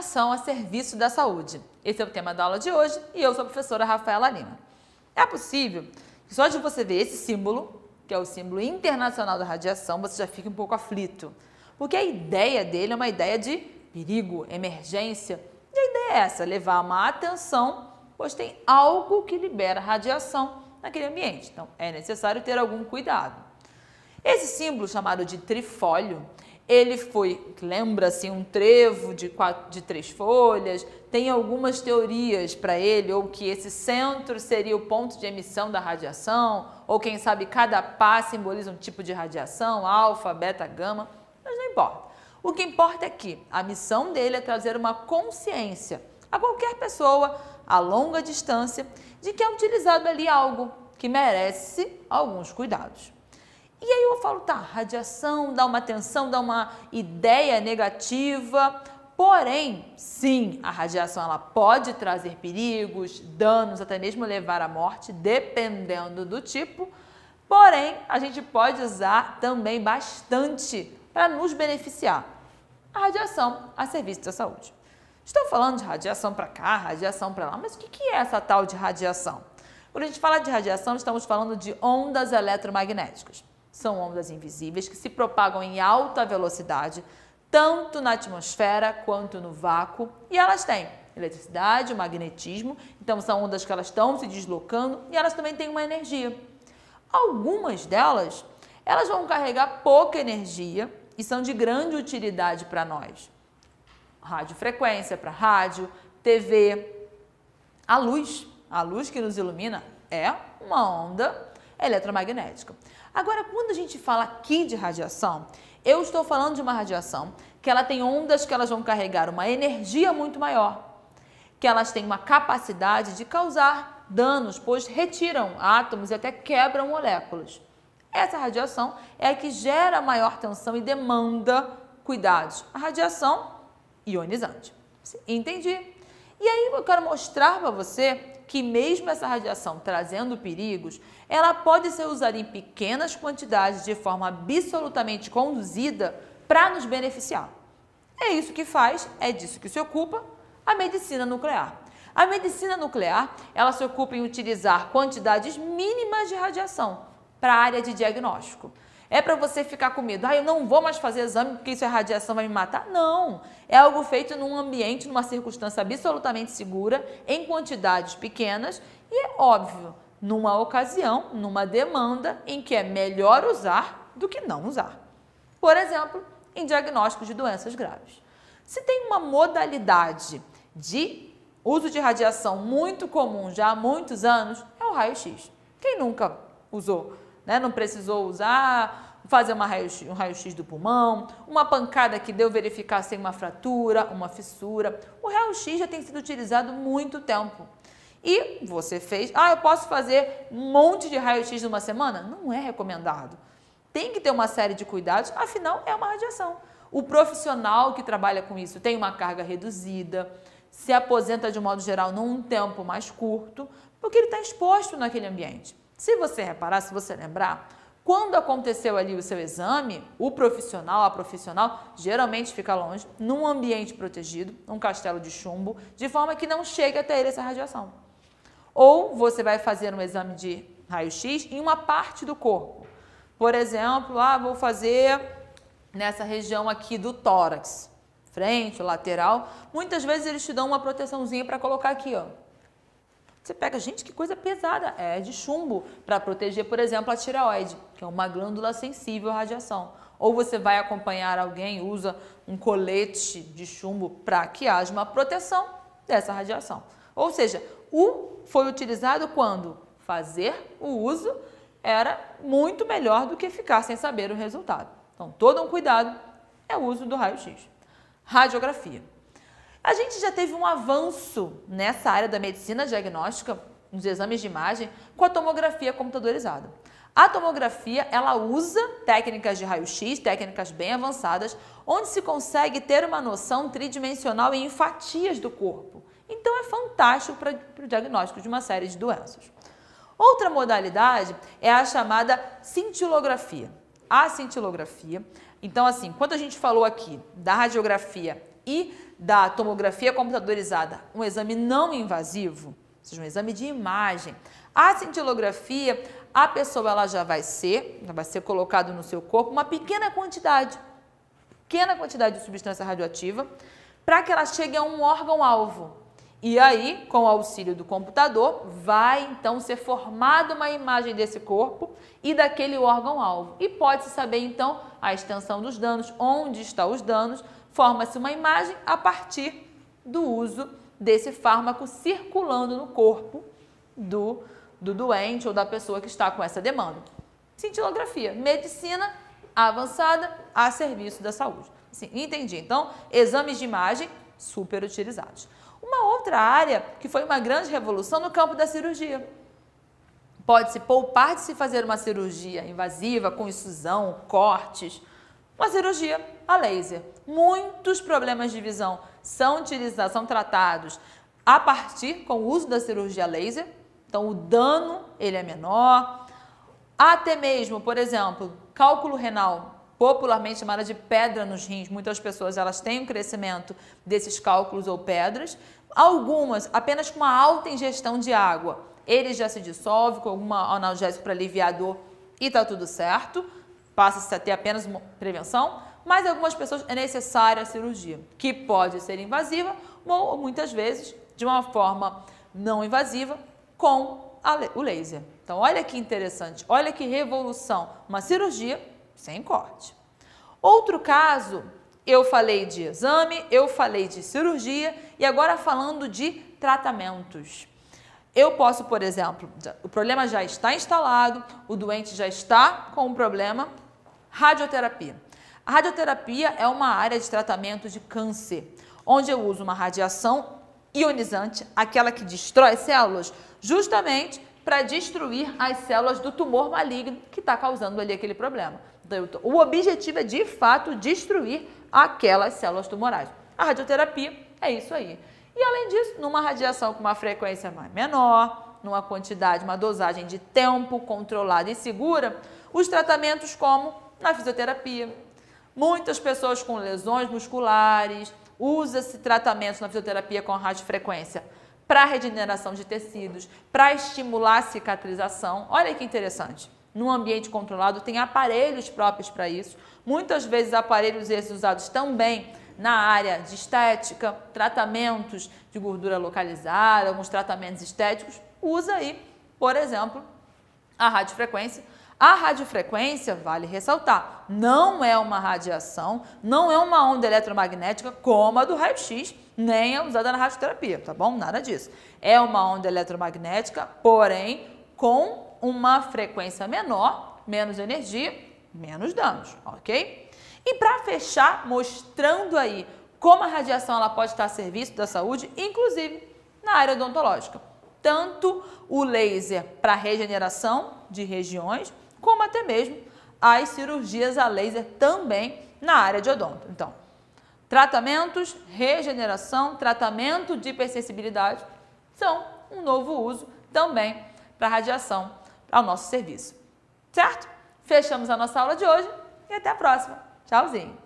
ação a serviço da saúde. Esse é o tema da aula de hoje e eu sou a professora Rafaela Lima. É possível que só de você ver esse símbolo, que é o símbolo internacional da radiação, você já fique um pouco aflito, porque a ideia dele é uma ideia de perigo, emergência. E a ideia é essa, levar uma atenção, pois tem algo que libera radiação naquele ambiente. Então, é necessário ter algum cuidado. Esse símbolo chamado de trifólio ele foi, lembra-se, assim, um trevo de, quatro, de três folhas. Tem algumas teorias para ele, ou que esse centro seria o ponto de emissão da radiação, ou quem sabe cada pá simboliza um tipo de radiação, alfa, beta, gama, mas não importa. O que importa é que a missão dele é trazer uma consciência a qualquer pessoa, a longa distância, de que é utilizado ali algo que merece alguns cuidados. E aí eu falo, tá, radiação dá uma tensão, dá uma ideia negativa, Porém, sim, a radiação ela pode trazer perigos, danos, até mesmo levar à morte, dependendo do tipo. Porém, a gente pode usar também bastante para nos beneficiar. A radiação a serviço da saúde. Estou falando de radiação para cá, radiação para lá, mas o que é essa tal de radiação? Quando a gente fala de radiação, estamos falando de ondas eletromagnéticas. São ondas invisíveis que se propagam em alta velocidade, tanto na atmosfera quanto no vácuo, e elas têm eletricidade, magnetismo, então são ondas que elas estão se deslocando e elas também têm uma energia. Algumas delas, elas vão carregar pouca energia e são de grande utilidade para nós. Radiofrequência para rádio, TV, a luz, a luz que nos ilumina é uma onda eletromagnética. Agora, quando a gente fala aqui de radiação, eu estou falando de uma radiação que ela tem ondas que elas vão carregar uma energia muito maior, que elas têm uma capacidade de causar danos, pois retiram átomos e até quebram moléculas. Essa radiação é a que gera maior tensão e demanda cuidados. A radiação ionizante. Entendi. E aí eu quero mostrar para você que mesmo essa radiação trazendo perigos, ela pode ser usada em pequenas quantidades de forma absolutamente conduzida para nos beneficiar. É isso que faz, é disso que se ocupa a medicina nuclear. A medicina nuclear, ela se ocupa em utilizar quantidades mínimas de radiação para a área de diagnóstico. É para você ficar com medo. Ah, eu não vou mais fazer exame porque isso é radiação, vai me matar. Não. É algo feito num ambiente, numa circunstância absolutamente segura, em quantidades pequenas e é óbvio, numa ocasião, numa demanda em que é melhor usar do que não usar. Por exemplo, em diagnóstico de doenças graves. Se tem uma modalidade de uso de radiação muito comum já há muitos anos, é o raio-x. Quem nunca usou? né? Não precisou usar, fazer raio, um raio-x do pulmão, uma pancada que deu verificar se tem uma fratura, uma fissura. O raio-x já tem sido utilizado muito tempo. E você fez, ah, eu posso fazer um monte de raio-x numa semana? Não é recomendado. Tem que ter uma série de cuidados, afinal é uma radiação. O profissional que trabalha com isso tem uma carga reduzida, se aposenta de modo geral num tempo mais curto, porque ele está exposto naquele ambiente. Se você reparar, se você lembrar, quando aconteceu ali o seu exame, o profissional, a profissional, geralmente fica longe, num ambiente protegido, num castelo de chumbo, de forma que não chegue até ele essa radiação. Ou você vai fazer um exame de raio-x em uma parte do corpo. Por exemplo, ah, vou fazer nessa região aqui do tórax, frente, lateral. Muitas vezes eles te dão uma proteçãozinha para colocar aqui, ó. Você pega, gente, que coisa pesada. É de chumbo para proteger, por exemplo, a tireoide, que é uma glândula sensível à radiação. Ou você vai acompanhar alguém, usa um colete de chumbo para que haja uma proteção dessa radiação. Ou seja, o foi utilizado quando fazer o uso era muito melhor do que ficar sem saber o resultado. Então, todo um cuidado é o uso do raio-x. Radiografia. A gente já teve um avanço nessa área da medicina diagnóstica, nos exames de imagem, com a tomografia computadorizada. A tomografia, ela usa técnicas de raio-x, técnicas bem avançadas, onde se consegue ter uma noção tridimensional em fatias do corpo. Então é fantástico para o diagnóstico de uma série de doenças. Outra modalidade é a chamada cintilografia. A cintilografia, então assim, quando a gente falou aqui da radiografia e da tomografia computadorizada, um exame não invasivo, ou seja, um exame de imagem. A cintilografia, a pessoa ela já vai ser, já vai ser colocado no seu corpo uma pequena quantidade, pequena quantidade de substância radioativa, para que ela chegue a um órgão-alvo. E aí, com o auxílio do computador, vai então ser formada uma imagem desse corpo e daquele órgão-alvo. E pode-se saber então a extensão dos danos, onde estão os danos, Forma-se uma imagem a partir do uso desse fármaco circulando no corpo do, do doente ou da pessoa que está com essa demanda. Cintilografia, medicina avançada a serviço da saúde. entendi. Então, exames de imagem super utilizados. Uma outra área que foi uma grande revolução no campo da cirurgia. Pode-se poupar de se fazer uma cirurgia invasiva, com incisão, cortes, uma cirurgia a laser. Muitos problemas de visão são utilizados, são tratados a partir com o uso da cirurgia laser. Então o dano ele é menor. Até mesmo, por exemplo, cálculo renal, popularmente chamada de pedra nos rins. Muitas pessoas elas têm um crescimento desses cálculos ou pedras. Algumas apenas com uma alta ingestão de água. Ele já se dissolve com alguma analgésico para aliviar a dor e está tudo certo passa-se a ter apenas uma prevenção, mas algumas pessoas é necessária a cirurgia, que pode ser invasiva ou muitas vezes de uma forma não invasiva com o laser. Então, olha que interessante, olha que revolução, uma cirurgia sem corte. Outro caso, eu falei de exame, eu falei de cirurgia e agora falando de tratamentos. Eu posso, por exemplo, o problema já está instalado, o doente já está com o um problema, Radioterapia. A radioterapia é uma área de tratamento de câncer, onde eu uso uma radiação ionizante, aquela que destrói células, justamente para destruir as células do tumor maligno que está causando ali aquele problema. Então, o objetivo é de fato destruir aquelas células tumorais. A radioterapia é isso aí. E além disso, numa radiação com uma frequência mais menor, numa quantidade, uma dosagem de tempo controlada e segura, os tratamentos como na fisioterapia. Muitas pessoas com lesões musculares usa-se tratamentos na fisioterapia com radiofrequência para regeneração de tecidos, para estimular a cicatrização. Olha que interessante. No ambiente controlado tem aparelhos próprios para isso. Muitas vezes aparelhos esses usados também na área de estética, tratamentos de gordura localizada, alguns tratamentos estéticos, usa aí, por exemplo, a radiofrequência a radiofrequência, vale ressaltar, não é uma radiação, não é uma onda eletromagnética como a do raio-x, nem é usada na radioterapia, tá bom? Nada disso. É uma onda eletromagnética, porém com uma frequência menor, menos energia, menos danos, ok? E para fechar, mostrando aí como a radiação ela pode estar a serviço da saúde, inclusive na área odontológica. Tanto o laser para regeneração de regiões, como até mesmo as cirurgias a laser também na área de odonto. Então, tratamentos, regeneração, tratamento de hipersensibilidade são um novo uso também para radiação ao nosso serviço. Certo? Fechamos a nossa aula de hoje e até a próxima. Tchauzinho!